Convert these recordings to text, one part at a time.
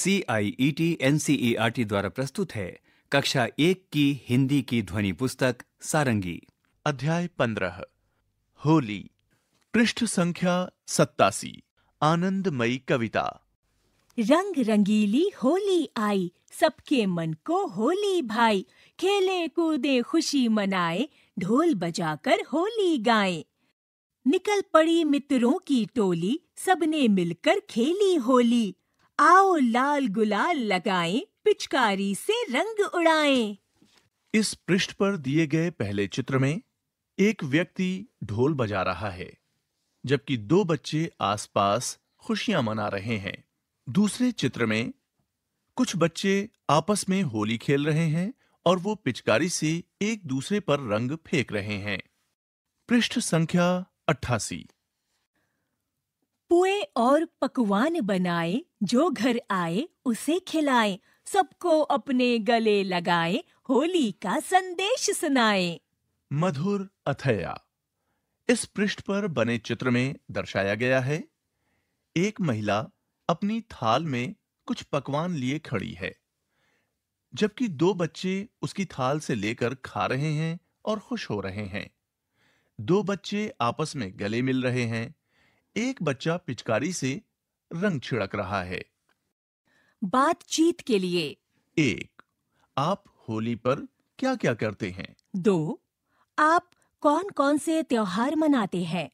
C I E T N C E R T द्वारा प्रस्तुत है कक्षा एक की हिंदी की ध्वनि पुस्तक सारंगी अध्याय पंद्रह होली पृष्ठ संख्या सत्तासी आनंदमयी कविता रंग रंगीली होली आई सबके मन को होली भाई खेले कूदे खुशी मनाए ढोल बजाकर होली गाए निकल पड़ी मित्रों की टोली सबने मिलकर खेली होली आओ लाल गुलाल लगाएं पिचकारी से रंग उड़ाएं इस पृष्ठ पर दिए गए पहले चित्र में एक व्यक्ति ढोल बजा रहा है जबकि दो बच्चे आसपास खुशियां मना रहे हैं दूसरे चित्र में कुछ बच्चे आपस में होली खेल रहे हैं और वो पिचकारी से एक दूसरे पर रंग फेंक रहे हैं पृष्ठ संख्या अट्ठासी पुए और पकवान बनाए जो घर आए उसे खिलाए सबको अपने गले लगाए होली का संदेश सुनाए मधुर अथया इस पृष्ठ पर बने चित्र में दर्शाया गया है एक महिला अपनी थाल में कुछ पकवान लिए खड़ी है जबकि दो बच्चे उसकी थाल से लेकर खा रहे हैं और खुश हो रहे हैं दो बच्चे आपस में गले मिल रहे हैं एक बच्चा पिचकारी से रंग छिड़क रहा है बातचीत के लिए एक आप होली पर क्या क्या करते हैं दो आप कौन कौन से त्योहार मनाते हैं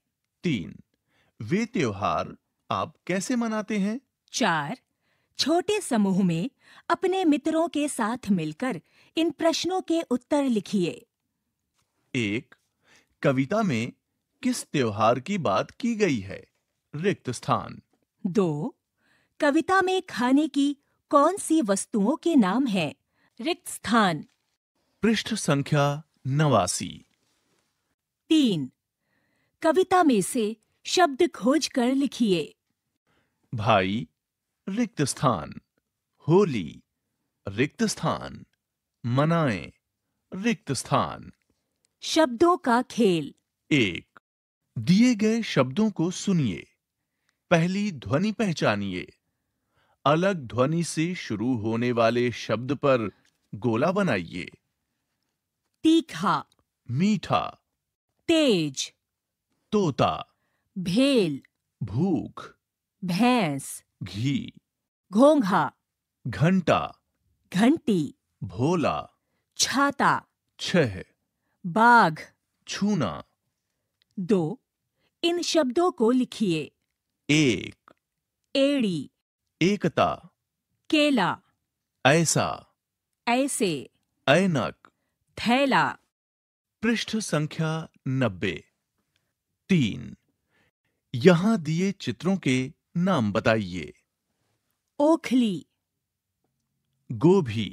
तीन वे त्योहार आप कैसे मनाते हैं चार छोटे समूह में अपने मित्रों के साथ मिलकर इन प्रश्नों के उत्तर लिखिए एक कविता में किस त्योहार की बात की गई है रिक्त स्थान दो कविता में खाने की कौन सी वस्तुओं के नाम हैं? रिक्त स्थान पृष्ठ संख्या नवासी तीन कविता में से शब्द खोज कर लिखिए भाई रिक्त स्थान होली रिक्त स्थान मनाए रिक्त स्थान शब्दों का खेल एक दिए गए शब्दों को सुनिए पहली ध्वनि पहचानिए अलग ध्वनि से शुरू होने वाले शब्द पर गोला बनाइए तीखा मीठा तेज तोता भेल भूख भैंस घी घोंघा घंटा घंटी भोला छाता छह बाघ छूना दो इन शब्दों को लिखिए एक एड़ी एकता केला ऐसा ऐसे ऐनक थैला पृष्ठ संख्या नब्बे तीन यहां दिए चित्रों के नाम बताइए ओखली गोभी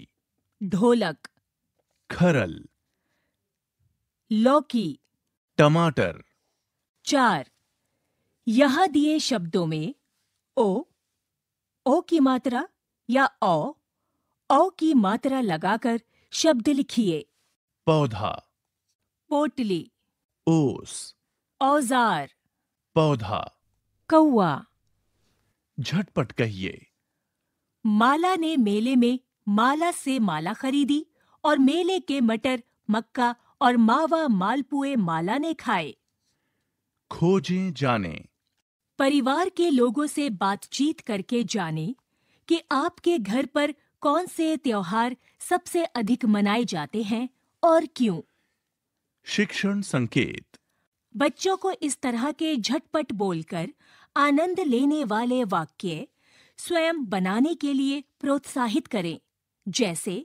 ढोलक खरल लौकी टमाटर चार यहां दिए शब्दों में ओ ओ की मात्रा या औ ओ की मात्रा लगाकर शब्द लिखिए पौधा पोटली ओस औजार पौधा कौआ झटपट कहिए माला ने मेले में माला से माला खरीदी और मेले के मटर मक्का और मावा मालपुए माला ने खाए खोजें जाने परिवार के लोगों से बातचीत करके जाने कि आपके घर पर कौन से त्योहार सबसे अधिक मनाए जाते हैं और क्यों शिक्षण संकेत बच्चों को इस तरह के झटपट बोलकर आनंद लेने वाले वाक्य स्वयं बनाने के लिए प्रोत्साहित करें जैसे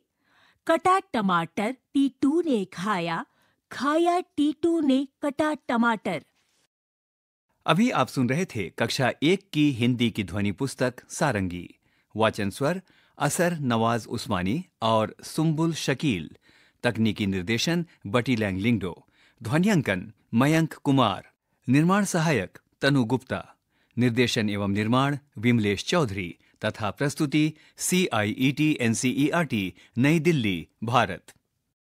कटा टमाटर टीटू ने खाया खाया टीटू ने कटा टमाटर अभी आप सुन रहे थे कक्षा एक की हिंदी की ध्वनि पुस्तक सारंगी वाचन स्वर असर नवाज उस्मानी और सुम्बुल शकील तकनीकी निर्देशन बटी लैंग लिंगडो ध्वनियांकन मयंक कुमार निर्माण सहायक तनु गुप्ता निर्देशन एवं निर्माण विमलेश चौधरी तथा प्रस्तुति C I E T N C E R T नई दिल्ली भारत